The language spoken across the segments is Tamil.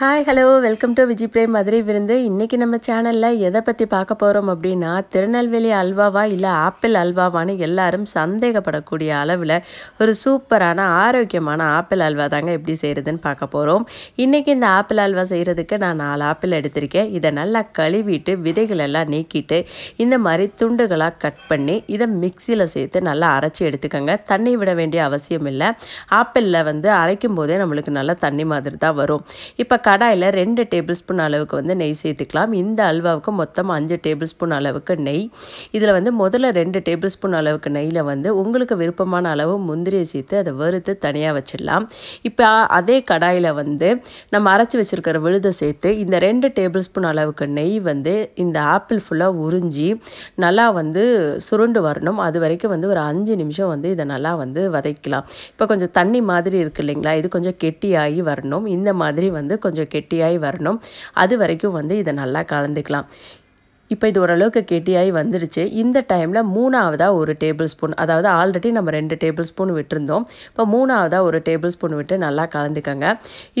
hi hello welcome to Vijay Prem Madurai விருந்து இன்றைக்கி நம்ம சேனலில் எதை பற்றி பார்க்க போகிறோம் அப்படின்னா திருநெல்வேலி அல்வாவா இல்லை ஆப்பிள் அல்வாவான்னு எல்லாரும் சந்தேகப்படக்கூடிய அளவில் ஒரு சூப்பரான ஆரோக்கியமான ஆப்பிள் அல்வா தாங்க எப்படி செய்கிறதுன்னு பார்க்க போகிறோம் இன்றைக்கி இந்த ஆப்பிள் அல்வா செய்கிறதுக்கு நான் நாலு ஆப்பிள் எடுத்திருக்கேன் இதை நல்லா கழுவிட்டு விதைகளெல்லாம் நீக்கிட்டு இந்த மாதிரி துண்டுகளாக கட் பண்ணி இதை மிக்சியில் சேர்த்து நல்லா அரைச்சி எடுத்துக்கோங்க தண்ணி விட வேண்டிய அவசியம் இல்லை ஆப்பிளில் வந்து அரைக்கும் போதே நம்மளுக்கு நல்லா தண்ணி மாதிரி தான் வரும் இப்போ கடாயில் ரெண்டு டேபிள் ஸ்பூன் அளவுக்கு வந்து நெய் சேர்த்துக்கலாம் இந்த அல்வாவுக்கு மொத்தமாக அஞ்சு டேபிள் ஸ்பூன் அளவுக்கு நெய் இதில் வந்து முதல்ல ரெண்டு டேபிள் ஸ்பூன் அளவுக்கு நெய்யில் வந்து உங்களுக்கு விருப்பமான அளவு முந்திரியை சேர்த்து அதை வறுத்து தனியாக வச்சிடலாம் இப்போ அதே கடாயில் வந்து நம்ம அரைச்சி வச்சுருக்கிற விழுதை சேர்த்து இந்த ரெண்டு டேபிள் ஸ்பூன் அளவுக்கு நெய் வந்து இந்த ஆப்பிள் ஃபுல்லாக உறிஞ்சி நல்லா வந்து சுருண்டு வரணும் அது வரைக்கும் வந்து ஒரு அஞ்சு நிமிஷம் வந்து இதை நல்லா வந்து வதைக்கலாம் இப்போ கொஞ்சம் தண்ணி மாதிரி இருக்கு இல்லைங்களா இது கொஞ்சம் கெட்டியாகி வரணும் இந்த மாதிரி வந்து கொஞ்சம் கொஞ்சம் கெட்டியாகி வரணும் அது வரைக்கும் வந்து இதை நல்லா கலந்துக்கலாம் இப்போ இது ஓரளவுக்கு கெட்டியாகி வந்துடுச்சு இந்த டைமில் மூணாவதாக ஒரு டேபிள் ஸ்பூன் அதாவது ஆல்ரெடி நம்ம ரெண்டு டேபிள் ஸ்பூன் விட்டுருந்தோம் இப்போ மூணாவதாக ஒரு டேபிள் ஸ்பூன் விட்டு நல்லா கலந்துக்கோங்க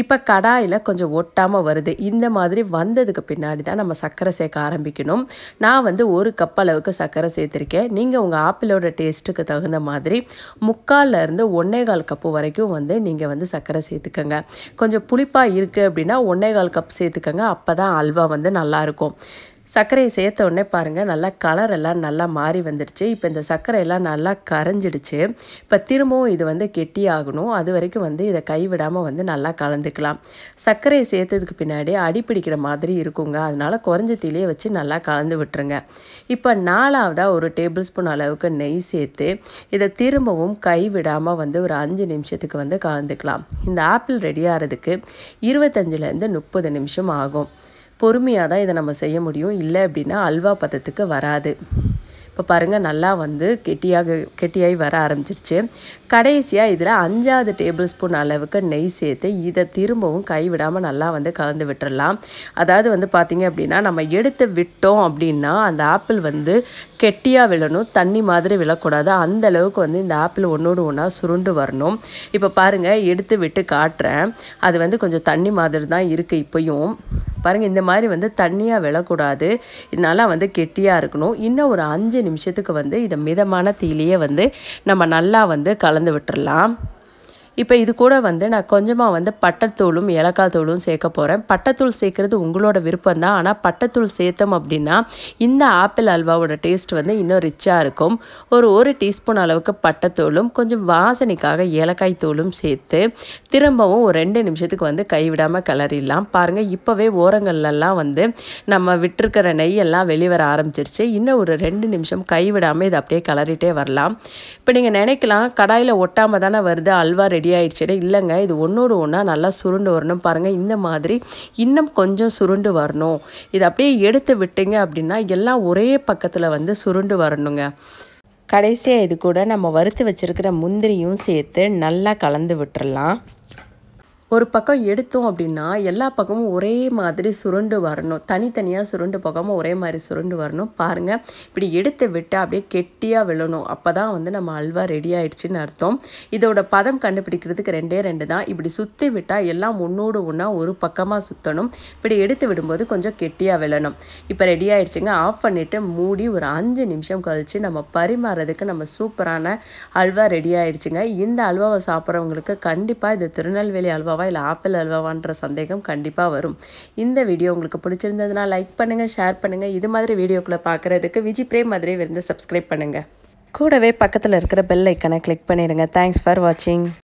இப்போ கடாயில் கொஞ்சம் ஒட்டாமல் வருது இந்த மாதிரி வந்ததுக்கு பின்னாடி தான் நம்ம சர்க்கரை சேர்க்க ஆரம்பிக்கணும் நான் வந்து ஒரு கப் அளவுக்கு சர்க்கரை சேர்த்துருக்கேன் நீங்கள் உங்கள் ஆப்பிளோட டேஸ்ட்டுக்கு தகுந்த மாதிரி முக்கால்லேருந்து ஒன்றே கால் கப்பு வரைக்கும் வந்து நீங்கள் வந்து சர்க்கரை சேர்த்துக்கோங்க கொஞ்சம் புளிப்பாக இருக்குது அப்படின்னா ஒன்றே கால் கப் சேர்த்துக்கோங்க அப்போ தான் அல்வா வந்து நல்லாயிருக்கும் சர்க்கரையை சேர்த்த உடனே பாருங்கள் நல்லா கலர் எல்லாம் நல்லா மாறி வந்துடுச்சு இப்போ இந்த சர்க்கரையெல்லாம் நல்லா கரைஞ்சிடுச்சு இப்போ திரும்பவும் இது வந்து கெட்டி ஆகணும் அது வரைக்கும் வந்து இதை கைவிடாமல் வந்து நல்லா கலந்துக்கலாம் சர்க்கரையை சேர்த்ததுக்கு பின்னாடி அடிப்பிடிக்கிற மாதிரி இருக்குங்க அதனால் குறைஞ்ச தீலையே வச்சு நல்லா கலந்து விட்டுருங்க இப்போ நாலாவதாக ஒரு டேபிள் ஸ்பூன் அளவுக்கு நெய் சேர்த்து இதை திரும்பவும் கைவிடாமல் வந்து ஒரு அஞ்சு நிமிஷத்துக்கு வந்து கலந்துக்கலாம் இந்த ஆப்பிள் ரெடி ஆகிறதுக்கு இருபத்தஞ்சிலேருந்து முப்பது நிமிஷம் ஆகும் பொறுமையாக தான் இதை நம்ம செய்ய முடியும் இல்லை அப்படின்னா அல்வா பதத்துக்கு வராது இப்போ பாருங்கள் நல்லா வந்து கெட்டியாக கெட்டியாகி வர ஆரம்பிச்சிருச்சு கடைசியாக இதில் அஞ்சாவது டேபிள் ஸ்பூன் அளவுக்கு நெய் சேர்த்து இதை திரும்பவும் கைவிடாமல் நல்லா வந்து கலந்து விட்டுடலாம் அதாவது வந்து பார்த்திங்க அப்படின்னா நம்ம எடுத்து விட்டோம் அப்படின்னா அந்த ஆப்பிள் வந்து கெட்டியாக விழணும் தண்ணி மாதிரி விழக்கூடாது அந்த அளவுக்கு வந்து இந்த ஆப்பிள் ஒன்றோடு ஒன்றா சுருண்டு வரணும் இப்போ பாருங்கள் எடுத்து விட்டு காட்டுறேன் அது வந்து கொஞ்சம் தண்ணி மாதிரி தான் இருக்குது இப்போயும் பாருங்கள் இந்த மாதிரி வந்து தண்ணியாக விழக்கூடாது நல்லா வந்து கெட்டியாக இருக்கணும் இன்னும் ஒரு அஞ்சு நிமிஷத்துக்கு வந்து இதை மிதமான தீலையே வந்து நம்ம நல்லா வந்து கலந்து விட்டுடலாம் இப்போ இது கூட வந்து நான் கொஞ்சமாக வந்து பட்டத்தூளும் ஏலக்காய் தூளும் சேர்க்க போகிறேன் பட்டத்தூள் சேர்க்குறது உங்களோட விருப்பம் தான் ஆனால் பட்டத்தூள் சேர்த்தோம் அப்படின்னா இந்த ஆப்பிள் அல்வாவோட டேஸ்ட் வந்து இன்னும் ரிச்சாக இருக்கும் ஒரு ஒரு டீஸ்பூன் அளவுக்கு பட்டத்தூளும் கொஞ்சம் வாசனைக்காக ஏலக்காய் தூளும் சேர்த்து திரும்பவும் ஒரு ரெண்டு நிமிஷத்துக்கு வந்து கைவிடாமல் கிளறிடலாம் பாருங்கள் இப்போவே ஓரங்கள்லாம் வந்து நம்ம விட்டுருக்கிற நெய்யெல்லாம் வெளிவர ஆரம்பிச்சிருச்சு இன்னும் ஒரு ரெண்டு நிமிஷம் கைவிடாமல் இதை அப்படியே கிளறிட்டே வரலாம் இப்போ நீங்கள் நினைக்கலாம் கடாயில் ஒட்டாமல் தானே வருது அல்வா ரெடி ரெடி ஆகிடுச்சு இல்லைங்க இது ஒன்றோடு ஒன்றா நல்லா சுருண்டு வரணும் பாருங்கள் இந்த மாதிரி இன்னும் கொஞ்சம் சுருண்டு வரணும் இது அப்படியே எடுத்து விட்டுங்க அப்படின்னா எல்லாம் ஒரே பக்கத்தில் வந்து சுருண்டு வரணுங்க கடைசியாக இது கூட நம்ம வறுத்து வச்சுருக்கிற முந்திரியும் சேர்த்து நல்லா கலந்து விட்டுடலாம் ஒரு பக்கம் எடுத்தோம் அப்படின்னா எல்லா பக்கமும் ஒரே மாதிரி சுருண்டு வரணும் தனித்தனியாக சுருண்டு பக்கமும் ஒரே மாதிரி சுருண்டு வரணும் பாருங்கள் இப்படி எடுத்து விட்டு அப்படியே கெட்டியாக விழணும் அப்போ தான் வந்து நம்ம அல்வா ரெடி ஆகிடுச்சின்னு அர்த்தம் இதோட பதம் கண்டுபிடிக்கிறதுக்கு ரெண்டே ரெண்டு தான் இப்படி சுற்றி விட்டால் எல்லாம் ஒன்றோடு ஒன்றா ஒரு பக்கமாக சுற்றணும் இப்படி எடுத்து விடும்போது கொஞ்சம் கெட்டியாக விழணும் இப்போ ரெடி ஆகிடுச்சிங்க ஆஃப் பண்ணிவிட்டு மூடி ஒரு அஞ்சு நிமிஷம் கழித்து நம்ம பரிமாறதுக்கு நம்ம சூப்பரான அல்வா ரெடி ஆகிடுச்சிங்க இந்த அல்வாவை சாப்பிட்றவங்களுக்கு கண்டிப்பாக இது திருநெல்வேலி அல்வா அல்வாவா இல்லை ஆப்பிள் அல்வாவான்ற சந்தேகம் கண்டிப்பாக வரும் இந்த வீடியோ உங்களுக்கு பிடிச்சிருந்ததுனால் லைக் பண்ணுங்கள் ஷேர் பண்ணுங்கள் இது மாதிரி வீடியோக்குள்ளே பார்க்குறதுக்கு விஜி பிரேம் மாதிரி விருந்து சப்ஸ்கிரைப் பண்ணுங்கள் கூடவே பக்கத்தில் இருக்கிற பெல் ஐக்கனை கிளிக் பண்ணிவிடுங்க தேங்க்ஸ் ஃபார் வாட்சிங்